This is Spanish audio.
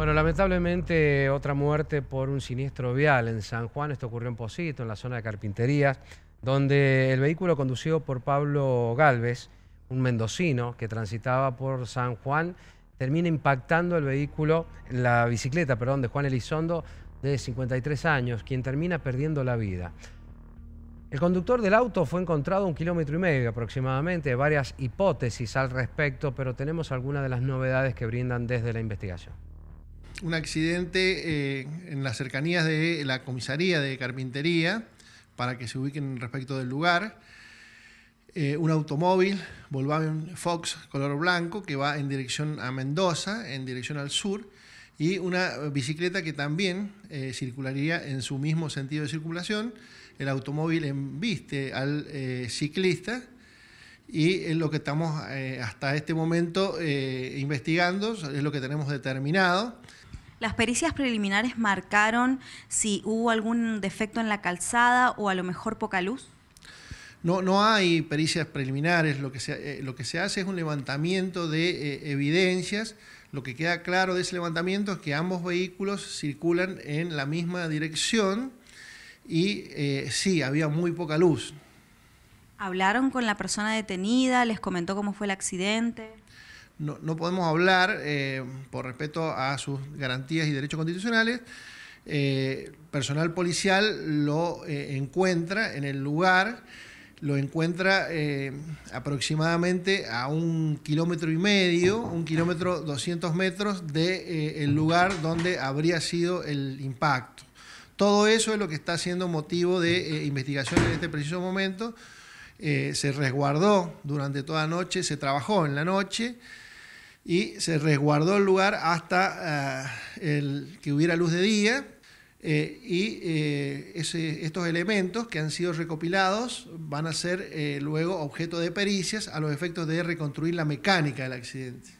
Bueno, lamentablemente otra muerte por un siniestro vial en San Juan, esto ocurrió en Posito, en la zona de Carpinterías, donde el vehículo conducido por Pablo Galvez, un mendocino que transitaba por San Juan, termina impactando el vehículo, la bicicleta, perdón, de Juan Elizondo, de 53 años, quien termina perdiendo la vida. El conductor del auto fue encontrado un kilómetro y medio aproximadamente, varias hipótesis al respecto, pero tenemos algunas de las novedades que brindan desde la investigación un accidente eh, en las cercanías de la comisaría de carpintería, para que se ubiquen respecto del lugar. Eh, un automóvil, Volkswagen Fox color blanco, que va en dirección a Mendoza, en dirección al sur, y una bicicleta que también eh, circularía en su mismo sentido de circulación. El automóvil embiste al ciclista y es lo que estamos hasta este momento investigando, es lo que tenemos determinado. Las pericias preliminares marcaron si hubo algún defecto en la calzada o a lo mejor poca luz. No, no hay pericias preliminares, lo que, se, eh, lo que se hace es un levantamiento de eh, evidencias. Lo que queda claro de ese levantamiento es que ambos vehículos circulan en la misma dirección y eh, sí, había muy poca luz. ¿Hablaron con la persona detenida? ¿Les comentó cómo fue el accidente? no, no podemos hablar, eh, por respeto a sus garantías y derechos constitucionales, eh, personal policial lo eh, encuentra en el lugar, lo encuentra aproximadamente a un kilómetro y medio, un kilómetro 200 metros del de, el lugar donde habría sido el impacto. Todo eso es lo que está siendo motivo de investigación en este preciso momento. se resguardó durante toda la noche, se trabajó en la noche, y se resguardó el lugar hasta eh, que hubiera luz de día. Eh, y eh, estos elementos que han sido recopilados van a ser luego objeto de pericias a los efectos de reconstruir la mecánica del accidente.